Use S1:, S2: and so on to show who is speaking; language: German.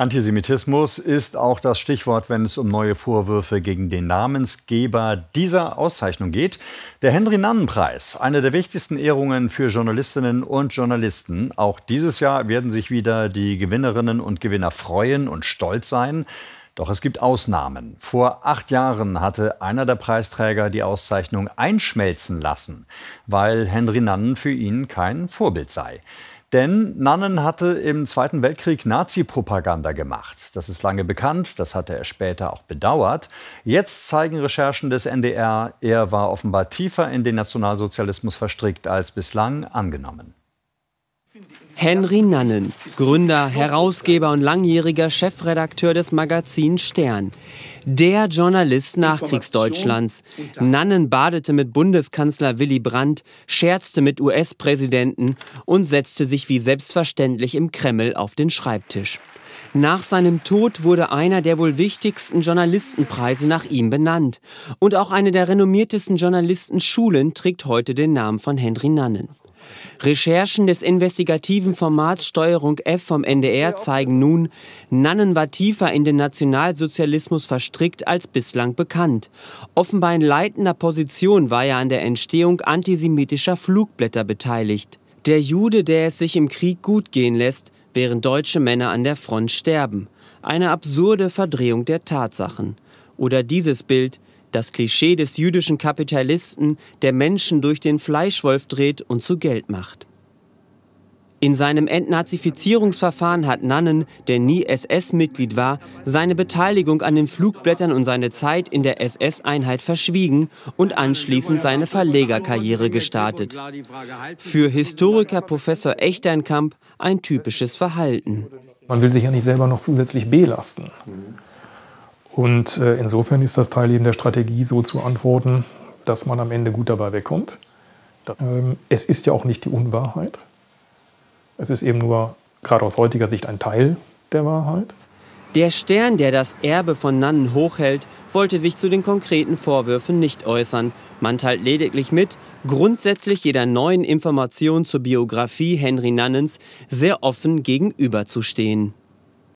S1: Antisemitismus ist auch das Stichwort, wenn es um neue Vorwürfe gegen den Namensgeber dieser Auszeichnung geht. Der Henry-Nannen-Preis, eine der wichtigsten Ehrungen für Journalistinnen und Journalisten. Auch dieses Jahr werden sich wieder die Gewinnerinnen und Gewinner freuen und stolz sein. Doch es gibt Ausnahmen. Vor acht Jahren hatte einer der Preisträger die Auszeichnung einschmelzen lassen, weil Henry Nannen für ihn kein Vorbild sei. Denn Nannen hatte im Zweiten Weltkrieg Nazi-Propaganda gemacht. Das ist lange bekannt, das hatte er später auch bedauert. Jetzt zeigen Recherchen des NDR, er war offenbar tiefer in den Nationalsozialismus verstrickt als bislang angenommen. Henry Nannen, Gründer, Herausgeber und
S2: langjähriger Chefredakteur des Magazins Stern. Der Journalist Nachkriegsdeutschlands. Nannen badete mit Bundeskanzler Willy Brandt, scherzte mit US-Präsidenten und setzte sich wie selbstverständlich im Kreml auf den Schreibtisch. Nach seinem Tod wurde einer der wohl wichtigsten Journalistenpreise nach ihm benannt. Und auch eine der renommiertesten Journalistenschulen trägt heute den Namen von Henry Nannen. Recherchen des investigativen Formats Steuerung F vom NDR zeigen nun, Nannen war tiefer in den Nationalsozialismus verstrickt als bislang bekannt. Offenbar in leitender Position war er an der Entstehung antisemitischer Flugblätter beteiligt. Der Jude, der es sich im Krieg gut gehen lässt, während deutsche Männer an der Front sterben. Eine absurde Verdrehung der Tatsachen. Oder dieses Bild, das Klischee des jüdischen Kapitalisten, der Menschen durch den Fleischwolf dreht und zu Geld macht. In seinem Entnazifizierungsverfahren hat Nannen, der nie SS-Mitglied war, seine Beteiligung an den Flugblättern und seine Zeit in der SS-Einheit verschwiegen und anschließend seine Verlegerkarriere gestartet. Für Historiker Professor Echternkamp ein typisches Verhalten.
S3: Man will sich ja nicht selber noch zusätzlich belasten. Und äh, insofern ist das Teil eben der Strategie, so zu antworten, dass man am Ende gut dabei wegkommt. Ähm, es ist ja auch nicht die Unwahrheit. Es ist eben nur, gerade aus heutiger Sicht, ein Teil der Wahrheit.
S2: Der Stern, der das Erbe von Nannen hochhält, wollte sich zu den konkreten Vorwürfen nicht äußern. Man teilt lediglich mit, grundsätzlich jeder neuen Information zur Biografie Henry Nannens sehr offen gegenüberzustehen.